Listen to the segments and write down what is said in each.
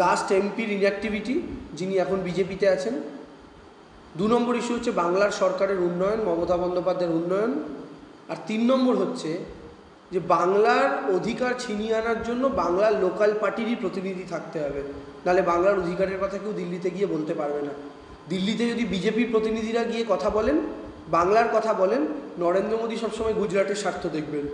last এমপির inactivity যিনি এখন বিজেপিতে আছেন দু নম্বর ইস্যু হচ্ছে বাংলার সরকারের উন্নয়ন মমতা বন্দ্যোপাধ্যায়ের উন্নয়ন আর তিন নম্বর হচ্ছে যে বাংলার অধিকার ছিনিয়ে আনার জন্য বাংলার লোকাল পার্টিরই প্রতিনিধি থাকতে হবে নাহলে বাংলার অধিকারের কথা কেউ দিল্লিতে গিয়ে বলতে পারবে না দিল্লিতে যদি বিজেপির প্রতিনিধিরা গিয়ে কথা বলেন বাংলার কথা বলেন নরেন্দ্র মোদী সবসময় গুজরাটের স্বার্থ দেখবেন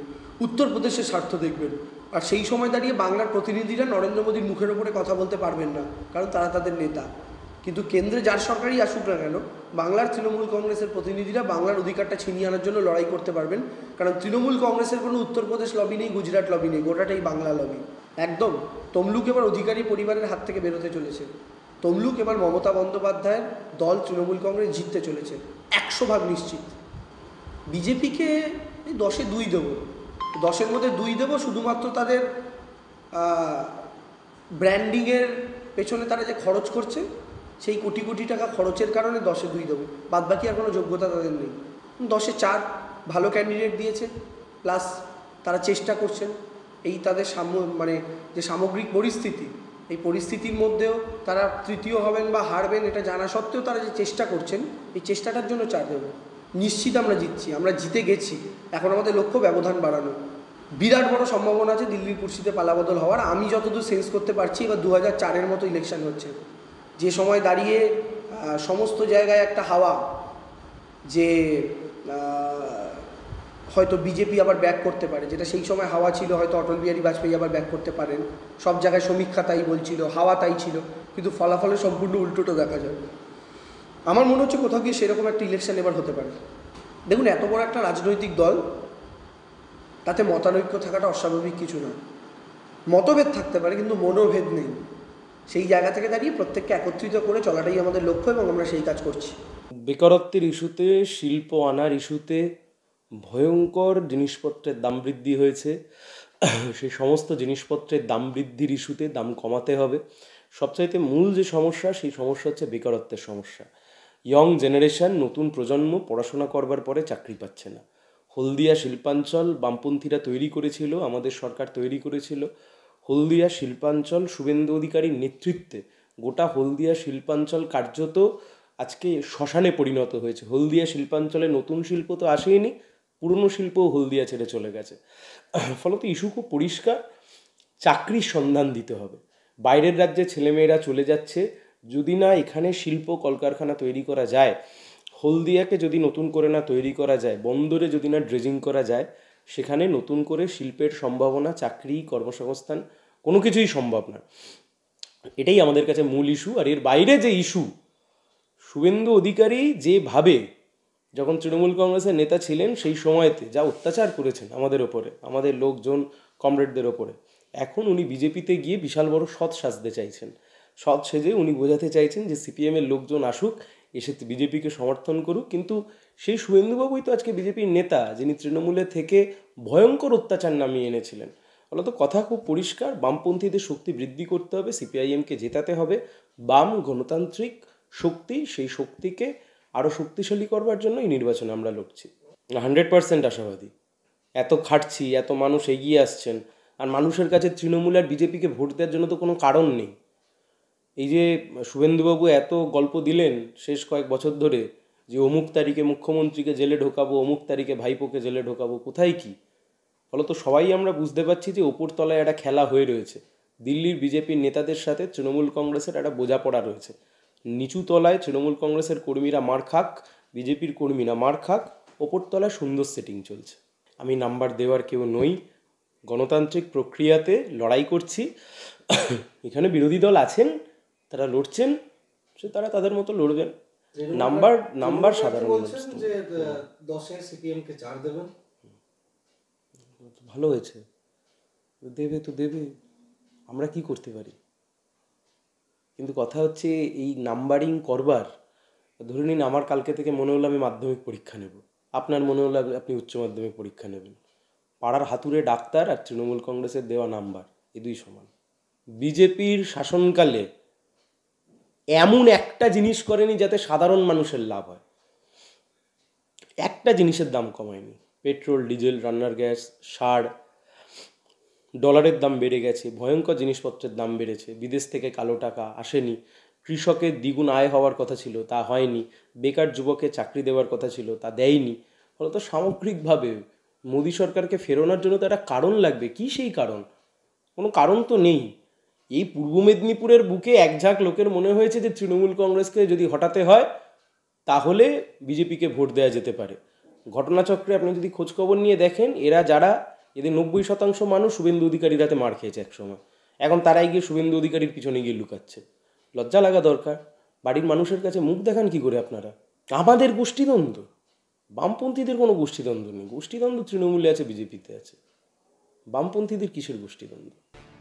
উত্তরপ্রদেশের স্বার্থ দেখবেন আর সেই সময় দাঁড়িয়ে বাংলার প্রতিনিধিরা নরেন্দ্র মোদীর মুখের ওপরে কথা বলতে পারবেন না কারণ তারা তাদের নেতা কিন্তু কেন্দ্রে যার সরকারই আসুক না কেন বাংলার তৃণমূল কংগ্রেসের প্রতিনিধিরা বাংলার অধিকারটা ছিনিয়ে আনার জন্য লড়াই করতে পারবেন কারণ তৃণমূল কংগ্রেসের কোনো উত্তরপ্রদেশ লবি নেই গুজরাট লবি নেই গোটাটাই বাংলা লবি একদম তমলুক এবার অধিকারী পরিবারের হাত থেকে বেরোতে চলেছে তমলুক এবার মমতা বন্দ্যোপাধ্যায়ের দল তৃণমূল কংগ্রেস জিততে চলেছে একশো ভাগ নিশ্চিত বিজেপিকে দশে দুই দেবো দশের মধ্যে দুই দেবো শুধুমাত্র তাদের ব্র্যান্ডিংয়ের পেছনে তারা যে খরচ করছে সেই কোটি কোটি টাকা খরচের কারণে দশে দুই দেবো বাদ বাকি আর কোনো যোগ্যতা তাদের নেই দশে চার ভালো ক্যান্ডিডেট দিয়েছে প্লাস তারা চেষ্টা করছেন এই তাদের সাম মানে যে সামগ্রিক পরিস্থিতি এই পরিস্থিতির মধ্যেও তারা তৃতীয় হবেন বা হারবেন এটা জানা সত্ত্বেও তারা যে চেষ্টা করছেন এই চেষ্টাটার জন্য চার দেবো নিশ্চিত আমরা জিতছি আমরা জিতে গেছি এখন আমাদের লক্ষ্য ব্যবধান বাড়ানো বিরাট বড় সম্ভাবনা আছে দিল্লির কুর্সিতে পালাবদল হওয়ার আমি যতদূর সেন্স করতে পারছি এবার দু হাজার চারের মতো ইলেকশন হচ্ছে যে সময় দাঁড়িয়ে সমস্ত জায়গায় একটা হাওয়া যে হয়তো বিজেপি আবার ব্যাক করতে পারে যেটা সেই সময় হাওয়া ছিল হয়তো অটল বিহারী বাজপেয়ী আবার ব্যাক করতে পারেন সব জায়গায় সমীক্ষা তাই বলছিল হাওয়া তাই ছিল কিন্তু ফলাফলে সম্পূর্ণ উল্টোটো দেখা যায় আমার মনে হচ্ছে কোথাও গিয়ে সেরকম একটা ইলেকশন এবার হতে পারে দেখুন এত বড় একটা রাজনৈতিক দল তাতে মতানৈক্য থাকাটা অস্বাভাবিক কিছু না মতভেদ থাকতে পারে কিন্তু মনোভেদ নেই সেই জায়গা থেকে দাঁড়িয়ে প্রত্যেককে একত্রিত করে চলাটাই আমাদের লক্ষ্য এবং আমরা সেই কাজ করছি বেকারত্বের ইস্যুতে শিল্প আনার ইস্যুতে ভয়ঙ্কর জিনিসপত্রের দাম বৃদ্ধি হয়েছে সেই সমস্ত জিনিসপত্রের দাম বৃদ্ধির ইস্যুতে দাম কমাতে হবে সবচাইতে মূল যে সমস্যা সেই সমস্যা হচ্ছে বেকারত্বের সমস্যা ইয়ং জেনারেশান নতুন প্রজন্ম পড়াশোনা করবার পরে চাকরি পাচ্ছে না হলদিয়া শিল্পাঞ্চল বামপন্থীরা তৈরি করেছিল আমাদের সরকার তৈরি করেছিল হলদিয়া শিল্পাঞ্চল শুভেন্দু অধিকারীর নেতৃত্বে গোটা হলদিয়া শিল্পাঞ্চল কার্যত আজকে শ্মশানে পরিণত হয়েছে হলদিয়া শিল্পাঞ্চলে নতুন শিল্প তো আসেইনি পুরনো শিল্পও হলদিয়া ছেড়ে চলে গেছে ফলত ইস্যু খুব পরিষ্কার চাকরির সন্ধান দিতে হবে বাইরের রাজ্যে ছেলেমেয়েরা চলে যাচ্ছে যদি না এখানে শিল্প কলকারখানা তৈরি করা যায় হলদিয়াকে যদি নতুন করে না তৈরি করা যায় বন্দরে যদি না ড্রেজিং করা যায় সেখানে নতুন করে শিল্পের সম্ভাবনা চাকরি কর্মসংস্থান কোনো কিছুই সম্ভব না এটাই আমাদের কাছে মূল ইস্যু আর এর বাইরে যে ইস্যু শুভেন্দু অধিকারী যেভাবে যখন তৃণমূল কংগ্রেসের নেতা ছিলেন সেই সময়তে যা অত্যাচার করেছেন আমাদের ওপরে আমাদের লোকজন কমরেডদের ওপরে এখন উনি বিজেপিতে গিয়ে বিশাল বড় সৎ সাজতে চাইছেন সব সেজে উনি বোঝাতে চাইছেন যে সিপিএমের লোকজন আসুক এসে বিজেপিকে সমর্থন করুক কিন্তু সেই শুভেন্দুবাবুই তো আজকে বিজেপির নেতা যিনি তৃণমূলে থেকে ভয়ঙ্কর অত্যাচার নামিয়ে এনেছিলেন ফলত কথা খুব পরিষ্কার বামপন্থীদের শক্তি বৃদ্ধি করতে হবে সিপিআইএমকে জেতাতে হবে বাম গণতান্ত্রিক শক্তি সেই শক্তিকে আরও শক্তিশালী করবার জন্য এই নির্বাচনে আমরা লড়ছি হান্ড্রেড পার্সেন্ট আশাবাদী এত খাটছি এত মানুষ এগিয়ে আসছেন আর মানুষের কাছে তৃণমূল আর বিজেপিকে ভোট দেওয়ার জন্য তো কোনো কারণ নেই এই যে শুভেন্দুবাবু এত গল্প দিলেন শেষ কয়েক বছর ধরে যে অমুক তারিখে মুখ্যমন্ত্রীকে জেলে ঢোকাবো অমুক তারিখে ভাইপোকে জেলে ঢোকাবো কোথায় কি ফলত সবাই আমরা বুঝতে পারছি যে ওপরতলায় একটা খেলা হয়ে রয়েছে দিল্লির বিজেপির নেতাদের সাথে তৃণমূল কংগ্রেসের একটা বোঝাপড়া রয়েছে নিচু তলায় তৃণমূল কংগ্রেসের কর্মীরা মার খাক বিজেপির কর্মীরা মার খাক ওপরতলায় সুন্দর সেটিং চলছে আমি নাম্বার দেওয়ার কেউ নই গণতান্ত্রিক প্রক্রিয়াতে লড়াই করছি এখানে বিরোধী দল আছেন তারা লড়ছেন সে তারা তাদের মতো লড়বেন নাম্বার নাম্বার সাধারণ যে দশে সিপিএমকে ছাড় দেবেন ভালো হয়েছে দেবে তো দেবে আমরা কি করতে পারি কিন্তু কথা হচ্ছে এই নাম্বারিং করবার ধরে নিন আমার কালকে থেকে মনে হলো আমি মাধ্যমিক পরীক্ষা নেব আপনার মনে হলো আপনি উচ্চ মাধ্যমিক পরীক্ষা নেবেন পাড়ার হাতুড়ে ডাক্তার আর তৃণমূল কংগ্রেসের দেওয়া নাম্বার এ দুই সমান বিজেপির শাসনকালে এমন একটা জিনিস করেনি যাতে সাধারণ মানুষের লাভ হয় একটা জিনিসের দাম কমায়নি পেট্রোল ডিজেল রান্নার গ্যাস সার ডলারের দাম বেড়ে গেছে ভয়ঙ্কর জিনিসপত্রের দাম বেড়েছে বিদেশ থেকে কালো টাকা আসেনি কৃষকের দ্বিগুণ আয় হওয়ার কথা ছিল তা হয়নি বেকার যুবকে চাকরি দেওয়ার কথা ছিল তা দেয়নি ফলত সামগ্রিকভাবে মোদী সরকারকে ফেরোনোর জন্য তো একটা কারণ লাগবে কি সেই কারণ কোনো কারণ তো নেই এই পূর্ব মেদিনীপুরের বুকে একঝাঁক লোকের মনে হয়েছে যে তৃণমূল কংগ্রেসকে যদি হটাতে হয় তাহলে বিজেপিকে ভোট দেওয়া যেতে পারে ঘটনাচক্রে আপনি যদি খোঁজখবর নিয়ে দেখেন এরা যারা এদের নব্বই শতাংশ মানুষ শুভেন্দু অধিকারীর হাতে মার খেয়েছে একসময় এখন তারাই গিয়ে শুভেন্দু অধিকারীর পিছনে গিয়ে লুকাচ্ছে লজ্জা লাগা দরকার বাড়ির মানুষের কাছে মুখ দেখান কি করে আপনারা আমাদের গোষ্ঠীদ্বন্দ্ব বামপন্থীদের কোনো গোষ্ঠীদ্বন্দ্ব নেই গোষ্ঠীদ্বন্দ্ব তৃণমূলে আছে বিজেপিতে আছে বামপন্থীদের কিসের গোষ্ঠীদ্বন্দ্ব